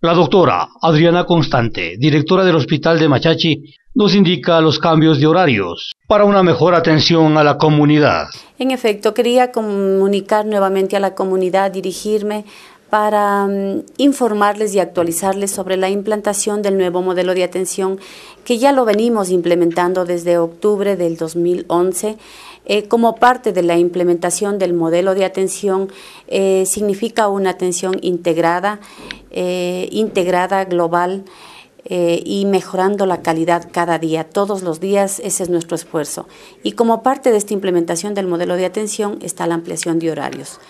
La doctora Adriana Constante, directora del Hospital de Machachi, nos indica los cambios de horarios para una mejor atención a la comunidad. En efecto, quería comunicar nuevamente a la comunidad, dirigirme para mm, informarles y actualizarles sobre la implantación del nuevo modelo de atención que ya lo venimos implementando desde octubre del 2011 eh, como parte de la implementación del modelo de atención, eh, significa una atención integrada, eh, integrada, global y mejorando la calidad cada día. Todos los días ese es nuestro esfuerzo. Y como parte de esta implementación del modelo de atención está la ampliación de horarios.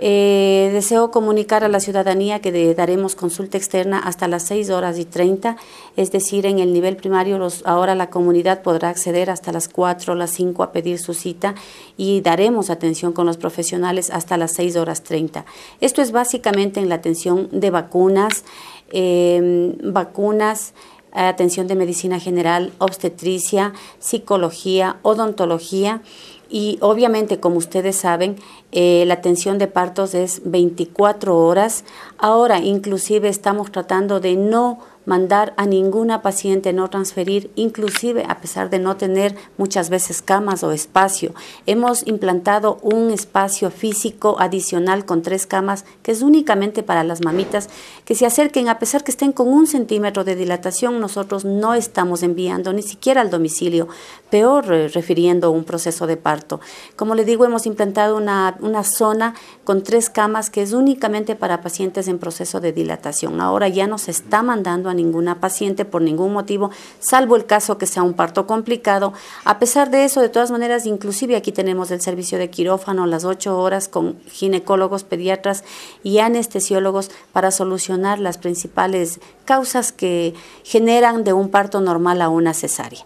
Eh, deseo comunicar a la ciudadanía que daremos consulta externa hasta las 6 horas y 30, es decir, en el nivel primario ahora la comunidad podrá acceder hasta las 4 o las 5 a pedir su cita y daremos atención con los profesionales hasta las 6 horas 30. Esto es básicamente en la atención de vacunas, em, vacunas, atención de medicina general, obstetricia, psicología, odontología. Y obviamente, como ustedes saben, eh, la atención de partos es 24 horas. Ahora, inclusive, estamos tratando de no mandar a ninguna paciente no transferir, inclusive a pesar de no tener muchas veces camas o espacio. Hemos implantado un espacio físico adicional con tres camas, que es únicamente para las mamitas que se acerquen, a pesar que estén con un centímetro de dilatación, nosotros no estamos enviando ni siquiera al domicilio, peor eh, refiriendo un proceso de parto. Como le digo, hemos implantado una, una zona con tres camas que es únicamente para pacientes en proceso de dilatación. Ahora ya nos está mandando a ninguna paciente por ningún motivo, salvo el caso que sea un parto complicado. A pesar de eso, de todas maneras, inclusive aquí tenemos el servicio de quirófano las ocho horas con ginecólogos, pediatras y anestesiólogos para solucionar las principales causas que generan de un parto normal a una cesárea.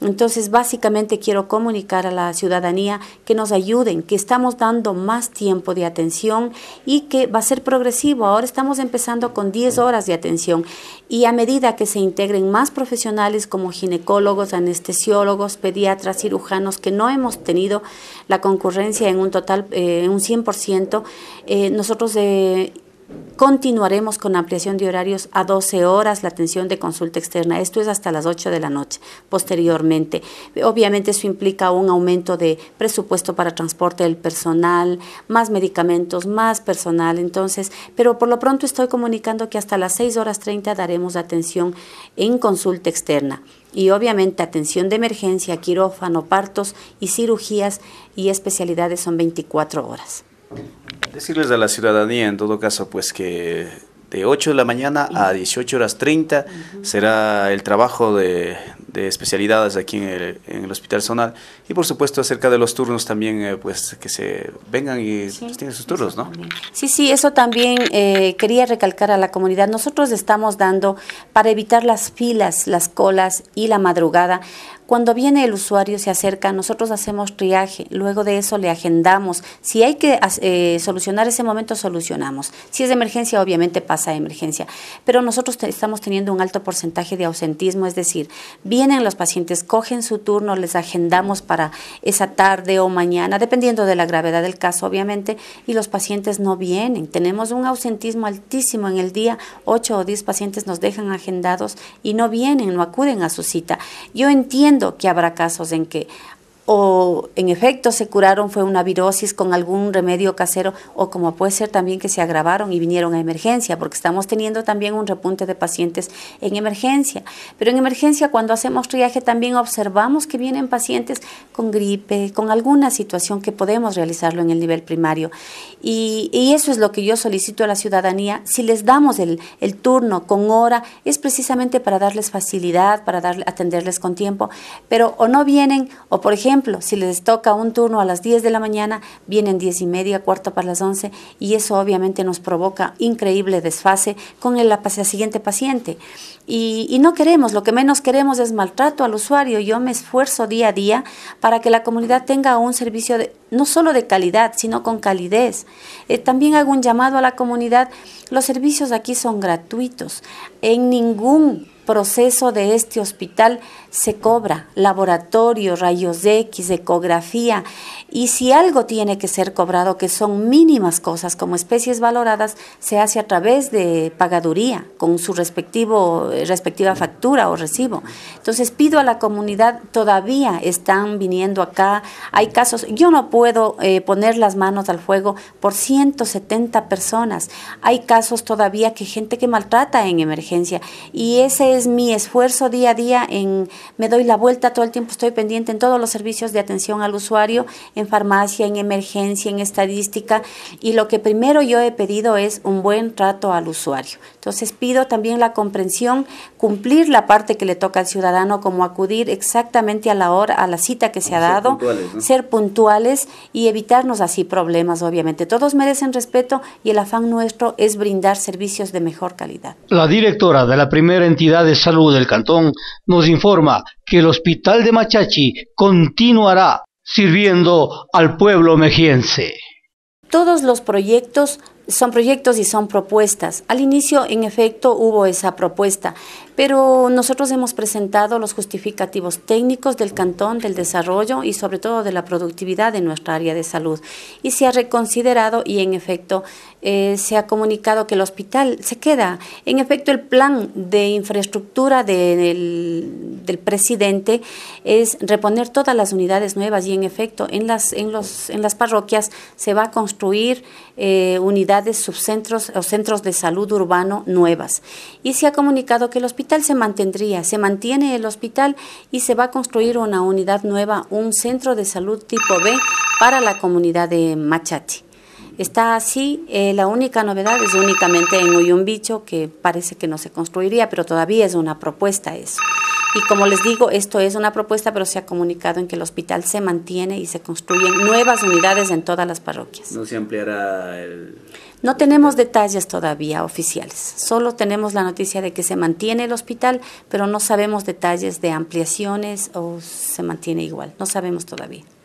Entonces, básicamente quiero comunicar a la ciudadanía que nos ayuden, que estamos dando más tiempo de atención y que va a ser progresivo. Ahora estamos empezando con 10 horas de atención y a medida que se integren más profesionales como ginecólogos, anestesiólogos, pediatras, cirujanos, que no hemos tenido la concurrencia en un total, eh, un 100%, eh, nosotros... Eh, Continuaremos con ampliación de horarios a 12 horas la atención de consulta externa. Esto es hasta las 8 de la noche posteriormente. Obviamente eso implica un aumento de presupuesto para transporte del personal, más medicamentos, más personal. Entonces, pero por lo pronto estoy comunicando que hasta las 6 horas 30 daremos atención en consulta externa y obviamente atención de emergencia, quirófano, partos y cirugías y especialidades son 24 horas. Decirles a la ciudadanía, en todo caso, pues que de 8 de la mañana a 18 horas 30 será el trabajo de, especialidades aquí en el, Hospital Zonal y por supuesto acerca de los turnos también eh, pues que se vengan y pues, tienen sus turnos, ¿no? Sí, sí, eso también eh, quería recalcar a la comunidad. Nosotros estamos dando para evitar las filas, las colas y la madrugada cuando viene el usuario, se acerca, nosotros hacemos triaje, luego de eso le agendamos. Si hay que eh, solucionar ese momento, solucionamos. Si es de emergencia, obviamente pasa a emergencia. Pero nosotros estamos teniendo un alto porcentaje de ausentismo, es decir, vienen los pacientes, cogen su turno, les agendamos para esa tarde o mañana, dependiendo de la gravedad del caso, obviamente, y los pacientes no vienen. Tenemos un ausentismo altísimo en el día, 8 o 10 pacientes nos dejan agendados y no vienen, no acuden a su cita. Yo entiendo que habrá casos en que o en efecto se curaron fue una virosis con algún remedio casero o como puede ser también que se agravaron y vinieron a emergencia, porque estamos teniendo también un repunte de pacientes en emergencia. Pero en emergencia cuando hacemos triaje también observamos que vienen pacientes con gripe, con alguna situación que podemos realizarlo en el nivel primario. Y, eso es lo que yo solicito a la ciudadanía. Si les damos el, turno con hora, es precisamente para darles facilidad, para dar, atenderles con tiempo, pero o no vienen o por ejemplo, ejemplo, si les toca un turno a las 10 de la mañana, vienen 10 y media, cuarto para las 11, y eso obviamente nos provoca increíble desfase con el, siguiente paciente. Y, no queremos, lo que menos queremos es maltrato al usuario. Yo me esfuerzo día a día para que la comunidad tenga un servicio no solo de calidad, sino con calidez. Eh, también hago un llamado a la comunidad, los servicios aquí son gratuitos. En ningún proceso de este hospital se cobra, laboratorio, rayos X, ecografía, y si algo tiene que ser cobrado, que son mínimas cosas como especies valoradas, se hace a través de pagaduría, con su respectivo, respectiva factura o recibo. Entonces pido a la comunidad, todavía están viniendo acá, hay casos, yo no puedo eh, poner las manos al fuego por 170 personas, hay casos todavía que gente que maltrata en emergencia, y ese es es mi esfuerzo día a día en, me doy la vuelta, todo el tiempo estoy pendiente en todos los servicios de atención al usuario, en farmacia, en emergencia, en estadística, y lo que primero yo he pedido es un buen trato al usuario. Entonces pido también la comprensión, cumplir la parte que le toca al ciudadano, como acudir exactamente a la hora, a la cita que se ha dado, ser puntuales y evitarnos así problemas, obviamente. Todos merecen respeto y el afán nuestro es brindar servicios de mejor calidad. La directora de la primera entidad de Salud del Cantón nos informa que el Hospital de Machachi continuará sirviendo al pueblo mejiense. Todos los proyectos son proyectos y son propuestas. Al inicio, en efecto, hubo esa propuesta, pero nosotros hemos presentado los justificativos técnicos del cantón, del desarrollo y sobre todo de la productividad de nuestra área de salud. Y se ha reconsiderado y en efecto eh, se ha comunicado que el hospital se queda. En efecto, el plan de infraestructura del, presidente es reponer todas las unidades nuevas y en efecto en las, en los, en las parroquias se va a construir eh, unidades subcentros o centros de salud urbano nuevas. Y se ha comunicado que el hospital se mantendría, se mantiene el hospital y se va a construir una unidad nueva, un centro de salud tipo B para la comunidad de Machachi. Está así, eh, la única novedad es únicamente en Uyumbicho, que parece que no se construiría, pero todavía es una propuesta eso. Y como les digo, esto es una propuesta, pero se ha comunicado en que el hospital se mantiene y se construyen nuevas unidades en todas las parroquias. ¿No se ampliará el...? No tenemos detalles todavía oficiales, solo tenemos la noticia de que se mantiene el hospital, pero no sabemos detalles de ampliaciones o se mantiene igual, no sabemos todavía.